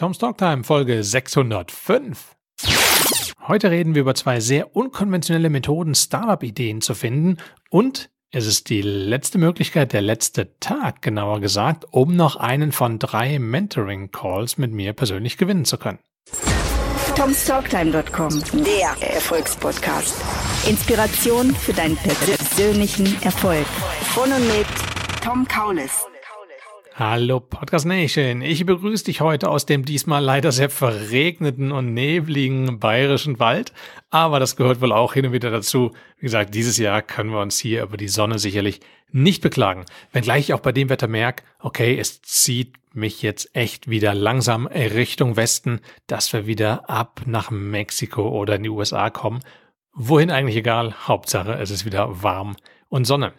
Tom's Talk Time, Folge 605. Heute reden wir über zwei sehr unkonventionelle Methoden, Startup-Ideen zu finden und es ist die letzte Möglichkeit, der letzte Tag genauer gesagt, um noch einen von drei Mentoring-Calls mit mir persönlich gewinnen zu können. TomStalktime.com, der Erfolgspodcast. Inspiration für deinen persönlichen Erfolg. Von und mit Tom Kaulis. Hallo Podcast Nation, ich begrüße dich heute aus dem diesmal leider sehr verregneten und nebligen bayerischen Wald, aber das gehört wohl auch hin und wieder dazu. Wie gesagt, dieses Jahr können wir uns hier über die Sonne sicherlich nicht beklagen, wenngleich ich auch bei dem Wetter merke, okay, es zieht mich jetzt echt wieder langsam Richtung Westen, dass wir wieder ab nach Mexiko oder in die USA kommen. Wohin eigentlich egal, Hauptsache es ist wieder warm und Sonne.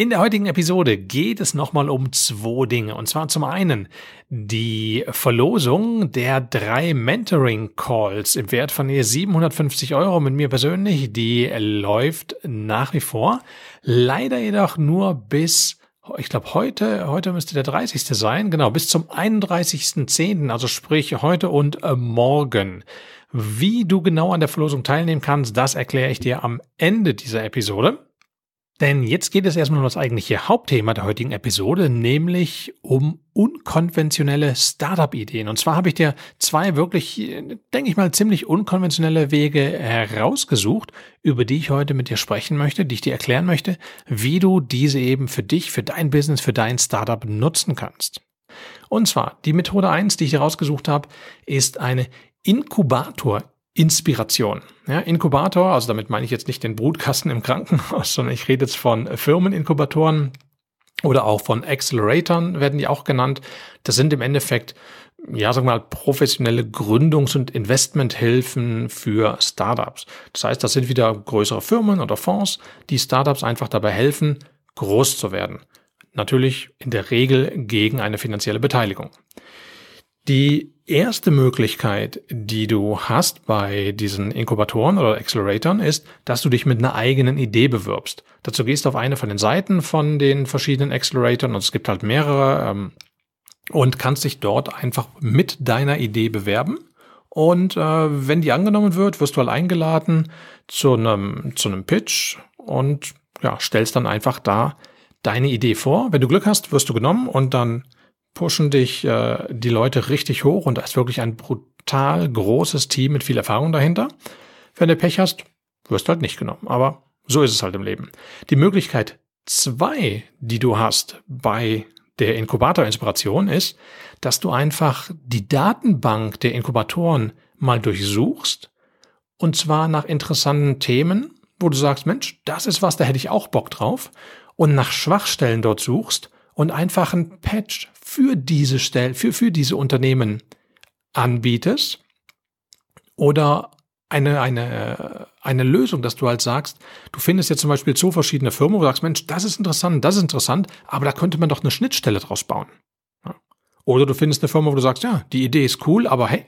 In der heutigen Episode geht es nochmal um zwei Dinge. Und zwar zum einen die Verlosung der drei Mentoring Calls im Wert von ihr 750 Euro mit mir persönlich. Die läuft nach wie vor. Leider jedoch nur bis ich glaube, heute, heute müsste der 30. sein, genau, bis zum 31.10., also sprich heute und äh, morgen. Wie du genau an der Verlosung teilnehmen kannst, das erkläre ich dir am Ende dieser Episode. Denn jetzt geht es erstmal um das eigentliche Hauptthema der heutigen Episode, nämlich um unkonventionelle Startup-Ideen. Und zwar habe ich dir zwei wirklich, denke ich mal, ziemlich unkonventionelle Wege herausgesucht, über die ich heute mit dir sprechen möchte, die ich dir erklären möchte, wie du diese eben für dich, für dein Business, für dein Startup nutzen kannst. Und zwar, die Methode eins, die ich herausgesucht habe, ist eine Inkubator Inspiration. Ja, Inkubator, also damit meine ich jetzt nicht den Brutkasten im Krankenhaus, sondern ich rede jetzt von Firmeninkubatoren oder auch von Acceleratoren werden die auch genannt. Das sind im Endeffekt, ja, sagen wir mal, professionelle Gründungs- und Investmenthilfen für Startups. Das heißt, das sind wieder größere Firmen oder Fonds, die Startups einfach dabei helfen, groß zu werden. Natürlich in der Regel gegen eine finanzielle Beteiligung. Die erste Möglichkeit, die du hast bei diesen Inkubatoren oder Acceleratoren, ist, dass du dich mit einer eigenen Idee bewirbst. Dazu gehst du auf eine von den Seiten von den verschiedenen Acceleratoren und es gibt halt mehrere ähm, und kannst dich dort einfach mit deiner Idee bewerben. Und äh, wenn die angenommen wird, wirst du halt eingeladen zu einem zu einem Pitch und ja, stellst dann einfach da deine Idee vor. Wenn du Glück hast, wirst du genommen und dann pushen dich äh, die Leute richtig hoch und da ist wirklich ein brutal großes Team mit viel Erfahrung dahinter. Wenn du Pech hast, wirst du halt nicht genommen. Aber so ist es halt im Leben. Die Möglichkeit zwei, die du hast bei der Inkubator-Inspiration ist, dass du einfach die Datenbank der Inkubatoren mal durchsuchst und zwar nach interessanten Themen, wo du sagst, Mensch, das ist was, da hätte ich auch Bock drauf und nach Schwachstellen dort suchst und einfach ein Patch für diese Stellen, für, für diese Unternehmen anbietest oder eine, eine, äh, eine Lösung, dass du halt sagst, du findest jetzt zum Beispiel so verschiedene Firmen, wo du sagst, Mensch, das ist interessant, das ist interessant, aber da könnte man doch eine Schnittstelle draus bauen. Oder du findest eine Firma, wo du sagst, ja, die Idee ist cool, aber hey,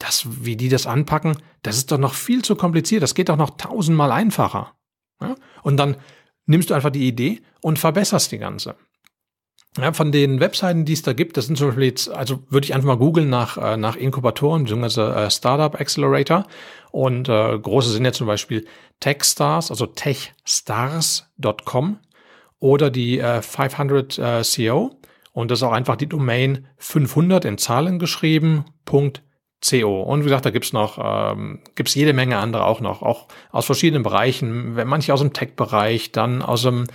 das, wie die das anpacken, das ist doch noch viel zu kompliziert, das geht doch noch tausendmal einfacher. Und dann nimmst du einfach die Idee und verbesserst die ganze. Ja, von den Webseiten, die es da gibt, das sind zum Beispiel jetzt, also würde ich einfach mal googeln nach, äh, nach Inkubatoren, beziehungsweise äh, Startup Accelerator. Und äh, große sind ja zum Beispiel Techstars, also techstars.com oder die äh, 500 äh, CO. Und das ist auch einfach die Domain 500 in Zahlen geschrieben, Punkt CO. Und wie gesagt, da gibt's noch, ähm, gibt's jede Menge andere auch noch, auch aus verschiedenen Bereichen, manche aus dem Tech-Bereich, dann aus dem,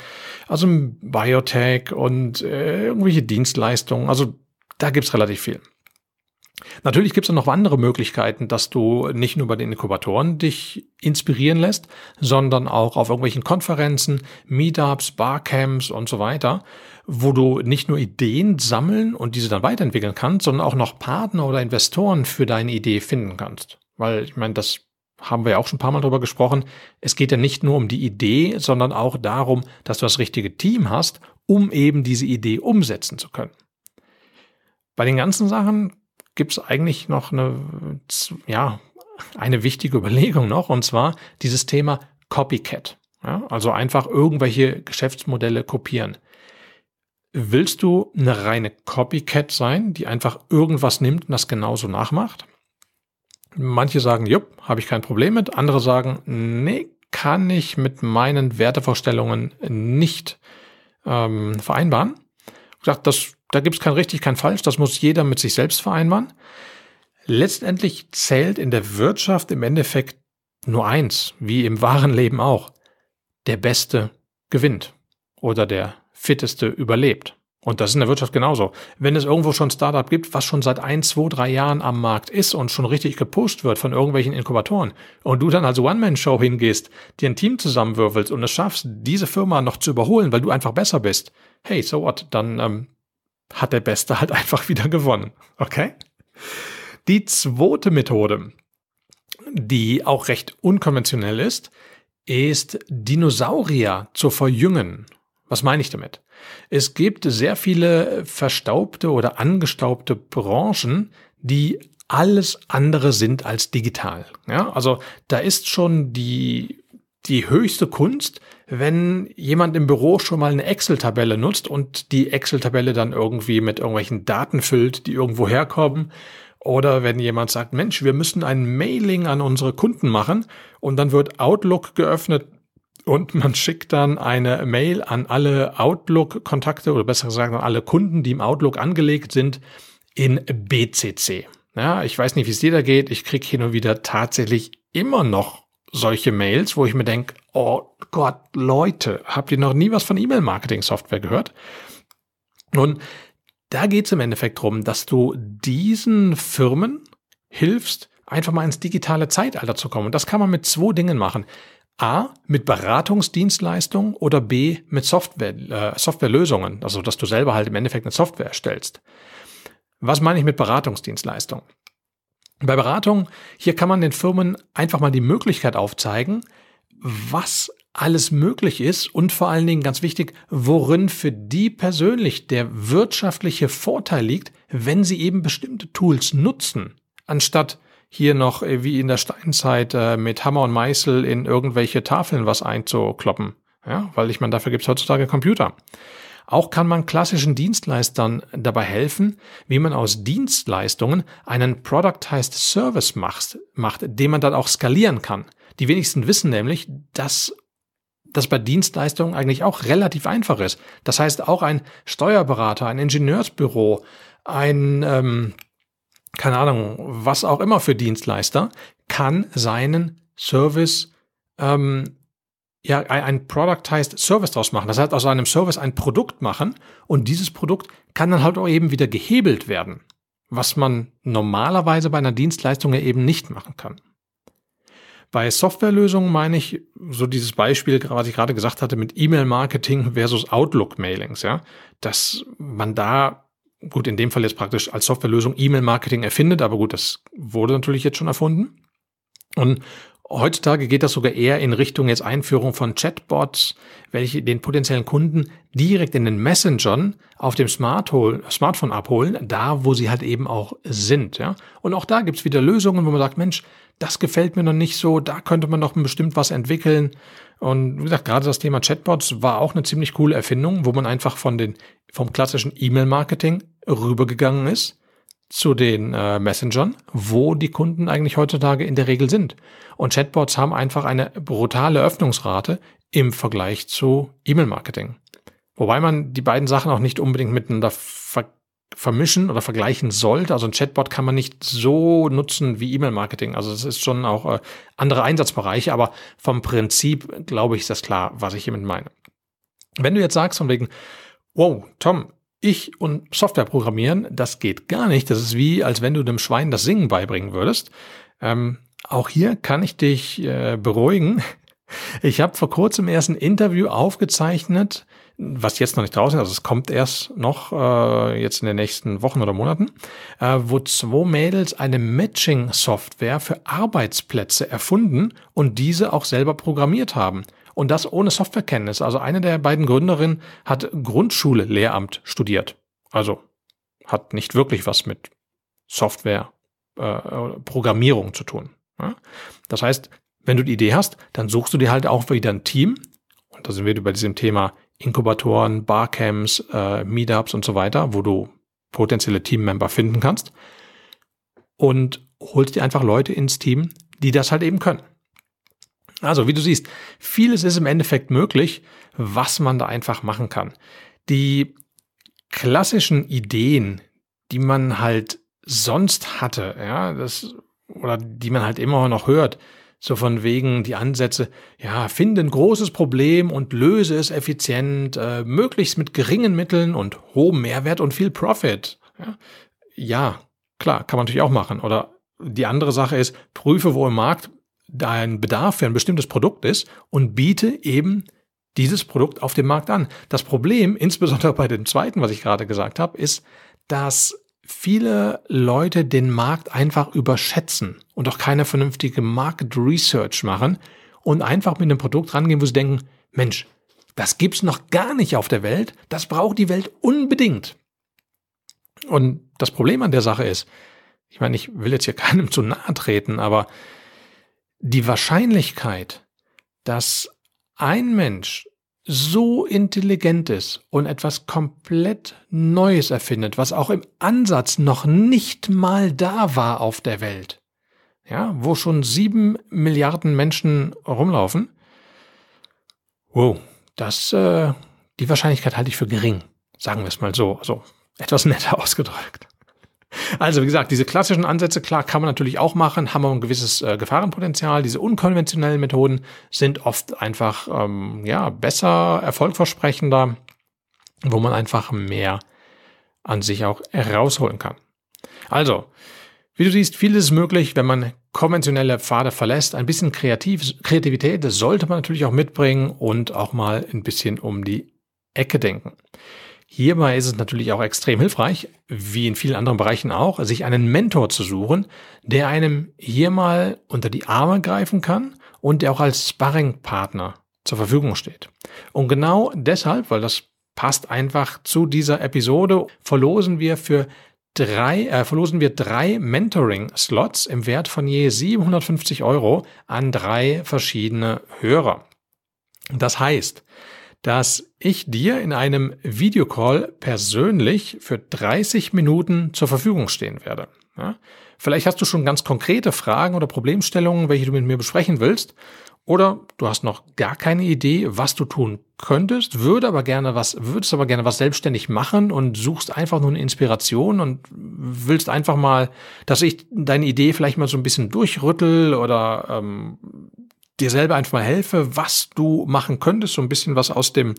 aus dem Biotech und äh, irgendwelche Dienstleistungen. Also da gibt's relativ viel. Natürlich gibt es noch andere Möglichkeiten, dass du nicht nur bei den Inkubatoren dich inspirieren lässt, sondern auch auf irgendwelchen Konferenzen, Meetups, Barcamps und so weiter, wo du nicht nur Ideen sammeln und diese dann weiterentwickeln kannst, sondern auch noch Partner oder Investoren für deine Idee finden kannst. Weil ich meine, das haben wir ja auch schon ein paar Mal darüber gesprochen. Es geht ja nicht nur um die Idee, sondern auch darum, dass du das richtige Team hast, um eben diese Idee umsetzen zu können. Bei den ganzen Sachen gibt es eigentlich noch eine, ja, eine wichtige Überlegung noch, und zwar dieses Thema Copycat. Ja, also einfach irgendwelche Geschäftsmodelle kopieren. Willst du eine reine Copycat sein, die einfach irgendwas nimmt und das genauso nachmacht? Manche sagen, jupp, habe ich kein Problem mit. Andere sagen, nee, kann ich mit meinen Wertevorstellungen nicht ähm, vereinbaren. Ich sage, das da gibt es kein richtig, kein falsch. Das muss jeder mit sich selbst vereinbaren. Letztendlich zählt in der Wirtschaft im Endeffekt nur eins, wie im wahren Leben auch. Der Beste gewinnt oder der Fitteste überlebt. Und das ist in der Wirtschaft genauso. Wenn es irgendwo schon Startup gibt, was schon seit ein, zwei, drei Jahren am Markt ist und schon richtig gepusht wird von irgendwelchen Inkubatoren und du dann als One-Man-Show hingehst, dir ein Team zusammenwürfelst und es schaffst, diese Firma noch zu überholen, weil du einfach besser bist, hey, so what, dann ähm, hat der Beste halt einfach wieder gewonnen. Okay? Die zweite Methode, die auch recht unkonventionell ist, ist Dinosaurier zu verjüngen. Was meine ich damit? Es gibt sehr viele verstaubte oder angestaubte Branchen, die alles andere sind als digital. Ja, also da ist schon die die höchste Kunst, wenn jemand im Büro schon mal eine Excel-Tabelle nutzt und die Excel-Tabelle dann irgendwie mit irgendwelchen Daten füllt, die irgendwo herkommen. Oder wenn jemand sagt, Mensch, wir müssen ein Mailing an unsere Kunden machen und dann wird Outlook geöffnet und man schickt dann eine Mail an alle Outlook-Kontakte oder besser gesagt an alle Kunden, die im Outlook angelegt sind, in BCC. Ja, ich weiß nicht, wie es dir da geht. Ich krieg hin und wieder tatsächlich immer noch solche Mails, wo ich mir denke, oh Gott, Leute, habt ihr noch nie was von E-Mail-Marketing-Software gehört? Nun, da geht es im Endeffekt darum, dass du diesen Firmen hilfst, einfach mal ins digitale Zeitalter zu kommen. Und das kann man mit zwei Dingen machen. A, mit Beratungsdienstleistungen oder B, mit Software, äh, Softwarelösungen, also dass du selber halt im Endeffekt eine Software erstellst. Was meine ich mit Beratungsdienstleistungen? Bei Beratung, hier kann man den Firmen einfach mal die Möglichkeit aufzeigen, was alles möglich ist und vor allen Dingen ganz wichtig, worin für die persönlich der wirtschaftliche Vorteil liegt, wenn sie eben bestimmte Tools nutzen, anstatt hier noch äh, wie in der Steinzeit äh, mit Hammer und Meißel in irgendwelche Tafeln was einzukloppen. Ja, weil ich meine, dafür gibt's heutzutage Computer. Auch kann man klassischen Dienstleistern dabei helfen, wie man aus Dienstleistungen einen Productized Service macht, macht, den man dann auch skalieren kann. Die wenigsten wissen nämlich, dass das bei Dienstleistungen eigentlich auch relativ einfach ist. Das heißt, auch ein Steuerberater, ein Ingenieursbüro, ein, ähm, keine Ahnung, was auch immer für Dienstleister, kann seinen Service ähm, ja, ein Productized Service draus machen. Das heißt, aus einem Service ein Produkt machen und dieses Produkt kann dann halt auch eben wieder gehebelt werden, was man normalerweise bei einer Dienstleistung ja eben nicht machen kann. Bei Softwarelösungen meine ich so dieses Beispiel, was ich gerade gesagt hatte, mit E-Mail-Marketing versus Outlook-Mailings, ja, dass man da gut in dem Fall jetzt praktisch als Softwarelösung E-Mail-Marketing erfindet, aber gut, das wurde natürlich jetzt schon erfunden. Und Heutzutage geht das sogar eher in Richtung jetzt Einführung von Chatbots, welche den potenziellen Kunden direkt in den Messengern auf dem Smartphone abholen, da wo sie halt eben auch sind. Ja? Und auch da gibt's wieder Lösungen, wo man sagt, Mensch, das gefällt mir noch nicht so, da könnte man doch bestimmt was entwickeln. Und wie gesagt, gerade das Thema Chatbots war auch eine ziemlich coole Erfindung, wo man einfach von den, vom klassischen E-Mail-Marketing rübergegangen ist zu den äh, Messengern, wo die Kunden eigentlich heutzutage in der Regel sind. Und Chatbots haben einfach eine brutale Öffnungsrate im Vergleich zu E-Mail-Marketing. Wobei man die beiden Sachen auch nicht unbedingt miteinander ver vermischen oder vergleichen sollte. Also ein Chatbot kann man nicht so nutzen wie E-Mail-Marketing. Also es ist schon auch äh, andere Einsatzbereiche, aber vom Prinzip, glaube ich, ist das klar, was ich hiermit meine. Wenn du jetzt sagst von wegen, wow, Tom, ich und Software programmieren, das geht gar nicht. Das ist wie, als wenn du dem Schwein das Singen beibringen würdest. Ähm, auch hier kann ich dich äh, beruhigen. Ich habe vor kurzem erst ein Interview aufgezeichnet, was jetzt noch nicht draußen ist, also es kommt erst noch äh, jetzt in den nächsten Wochen oder Monaten, äh, wo zwei Mädels eine Matching-Software für Arbeitsplätze erfunden und diese auch selber programmiert haben. Und das ohne Softwarekenntnis. Also eine der beiden Gründerinnen hat Grundschule Lehramt studiert. Also hat nicht wirklich was mit Software, äh, Programmierung zu tun. Ja? Das heißt, wenn du die Idee hast, dann suchst du dir halt auch wieder ein Team. Und da sind wir bei diesem Thema Inkubatoren, Barcamps, äh, Meetups und so weiter, wo du potenzielle Teammember finden kannst. Und holst dir einfach Leute ins Team, die das halt eben können. Also, wie du siehst, vieles ist im Endeffekt möglich, was man da einfach machen kann. Die klassischen Ideen, die man halt sonst hatte, ja, das, oder die man halt immer noch hört, so von wegen die Ansätze, ja, finde ein großes Problem und löse es effizient, äh, möglichst mit geringen Mitteln und hohem Mehrwert und viel Profit. Ja, ja, klar, kann man natürlich auch machen. Oder die andere Sache ist, prüfe, wo im Markt dein Bedarf für ein bestimmtes Produkt ist und biete eben dieses Produkt auf dem Markt an. Das Problem, insbesondere bei dem zweiten, was ich gerade gesagt habe, ist, dass viele Leute den Markt einfach überschätzen und auch keine vernünftige Market Research machen und einfach mit einem Produkt rangehen, wo sie denken, Mensch, das gibt's noch gar nicht auf der Welt, das braucht die Welt unbedingt. Und das Problem an der Sache ist, ich meine, ich will jetzt hier keinem zu nahe treten, aber die Wahrscheinlichkeit, dass ein Mensch so intelligent ist und etwas komplett Neues erfindet, was auch im Ansatz noch nicht mal da war auf der Welt, ja, wo schon sieben Milliarden Menschen rumlaufen, wow, das, äh, die Wahrscheinlichkeit halte ich für gering, sagen wir es mal so, also etwas netter ausgedrückt. Also wie gesagt, diese klassischen Ansätze, klar, kann man natürlich auch machen, haben aber ein gewisses äh, Gefahrenpotenzial. Diese unkonventionellen Methoden sind oft einfach ähm, ja, besser, erfolgversprechender, wo man einfach mehr an sich auch herausholen kann. Also, wie du siehst, vieles ist möglich, wenn man konventionelle Pfade verlässt. Ein bisschen Kreativ Kreativität sollte man natürlich auch mitbringen und auch mal ein bisschen um die Ecke denken. Hierbei ist es natürlich auch extrem hilfreich, wie in vielen anderen Bereichen auch, sich einen Mentor zu suchen, der einem hier mal unter die Arme greifen kann und der auch als Sparringpartner zur Verfügung steht. Und genau deshalb, weil das passt einfach zu dieser Episode, verlosen wir für drei, äh, verlosen wir drei Mentoring-Slots im Wert von je 750 Euro an drei verschiedene Hörer. Das heißt, dass ich dir in einem Videocall persönlich für 30 Minuten zur Verfügung stehen werde. Ja? Vielleicht hast du schon ganz konkrete Fragen oder Problemstellungen, welche du mit mir besprechen willst. Oder du hast noch gar keine Idee, was du tun könntest, würde aber gerne was, würdest aber gerne was selbstständig machen und suchst einfach nur eine Inspiration und willst einfach mal, dass ich deine Idee vielleicht mal so ein bisschen durchrüttel oder ähm, dir selber einfach mal helfe, was du machen könntest, so ein bisschen was aus dem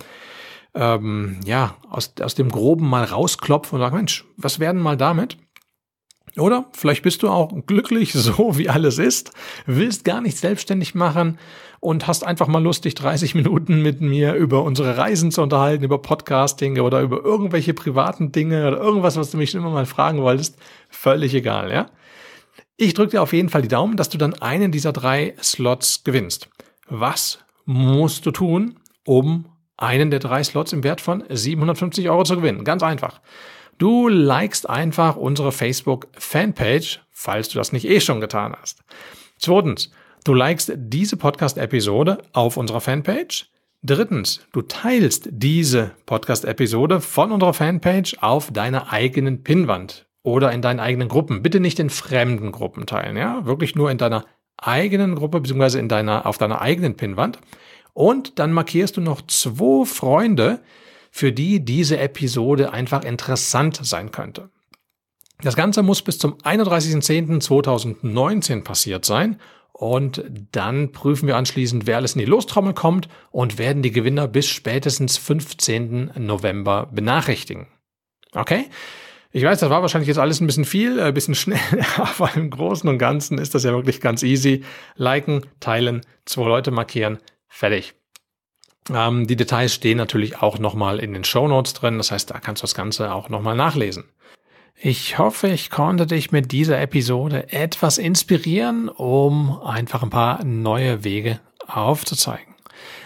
ähm, ja, aus, aus dem Groben mal rausklopfen und sagen, Mensch, was werden mal damit? Oder vielleicht bist du auch glücklich so, wie alles ist, willst gar nichts selbstständig machen und hast einfach mal Lust, dich 30 Minuten mit mir über unsere Reisen zu unterhalten, über Podcasting oder über irgendwelche privaten Dinge oder irgendwas, was du mich immer mal fragen wolltest. Völlig egal, ja? Ich drücke dir auf jeden Fall die Daumen, dass du dann einen dieser drei Slots gewinnst. Was musst du tun, um einen der drei Slots im Wert von 750 Euro zu gewinnen? Ganz einfach. Du likest einfach unsere Facebook Fanpage, falls du das nicht eh schon getan hast. Zweitens, du likest diese Podcast-Episode auf unserer Fanpage. Drittens, du teilst diese Podcast-Episode von unserer Fanpage auf deiner eigenen Pinnwand oder in deinen eigenen Gruppen. Bitte nicht in fremden Gruppen teilen, ja? Wirklich nur in deiner eigenen Gruppe beziehungsweise in deiner auf deiner eigenen Pinnwand. Und dann markierst du noch zwei Freunde, für die diese Episode einfach interessant sein könnte. Das Ganze muss bis zum 31.10.2019 passiert sein und dann prüfen wir anschließend, wer alles in die Lostrommel kommt und werden die Gewinner bis spätestens 15. November benachrichtigen. Okay? Ich weiß, das war wahrscheinlich jetzt alles ein bisschen viel, äh, ein bisschen schnell, aber im Großen und Ganzen ist das ja wirklich ganz easy. Liken, teilen, zwei Leute markieren, fertig. Ähm, die Details stehen natürlich auch nochmal in den Show Notes drin, das heißt, da kannst du das Ganze auch nochmal nachlesen. Ich hoffe, ich konnte dich mit dieser Episode etwas inspirieren, um einfach ein paar neue Wege aufzuzeigen.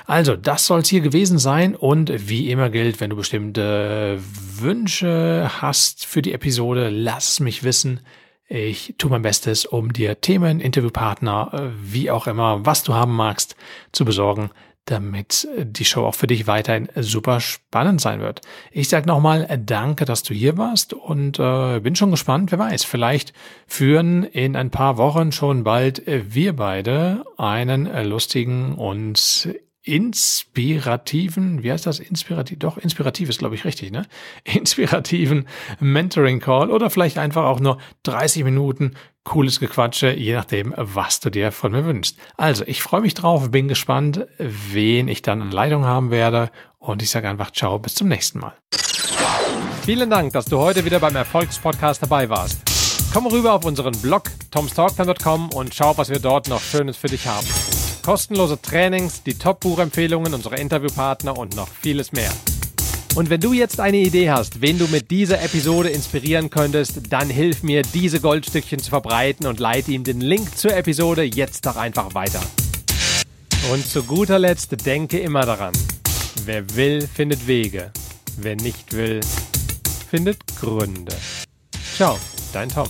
Also, das soll es hier gewesen sein. Und wie immer gilt, wenn du bestimmte Wünsche hast für die Episode, lass mich wissen. Ich tue mein Bestes, um dir Themen, Interviewpartner, äh, wie auch immer, was du haben magst, zu besorgen, damit die Show auch für dich weiterhin super spannend sein wird. Ich sage nochmal äh, danke, dass du hier warst und äh, bin schon gespannt, wer weiß, vielleicht führen in ein paar Wochen schon bald äh, wir beide einen lustigen und inspirativen, wie heißt das? Inspirativ, doch, inspirativ ist, glaube ich, richtig, ne? Inspirativen Mentoring Call oder vielleicht einfach auch nur 30 Minuten cooles Gequatsche, je nachdem, was du dir von mir wünschst. Also, ich freue mich drauf, bin gespannt, wen ich dann in Leitung haben werde und ich sage einfach ciao, bis zum nächsten Mal. Vielen Dank, dass du heute wieder beim Erfolgspodcast dabei warst. Komm rüber auf unseren Blog tomstalktown.com und schau, was wir dort noch Schönes für dich haben kostenlose Trainings, die Top-Buchempfehlungen unserer Interviewpartner und noch vieles mehr. Und wenn du jetzt eine Idee hast, wen du mit dieser Episode inspirieren könntest, dann hilf mir, diese Goldstückchen zu verbreiten und leite ihm den Link zur Episode jetzt doch einfach weiter. Und zu guter Letzt denke immer daran, wer will, findet Wege, wer nicht will, findet Gründe. Ciao, dein Tom.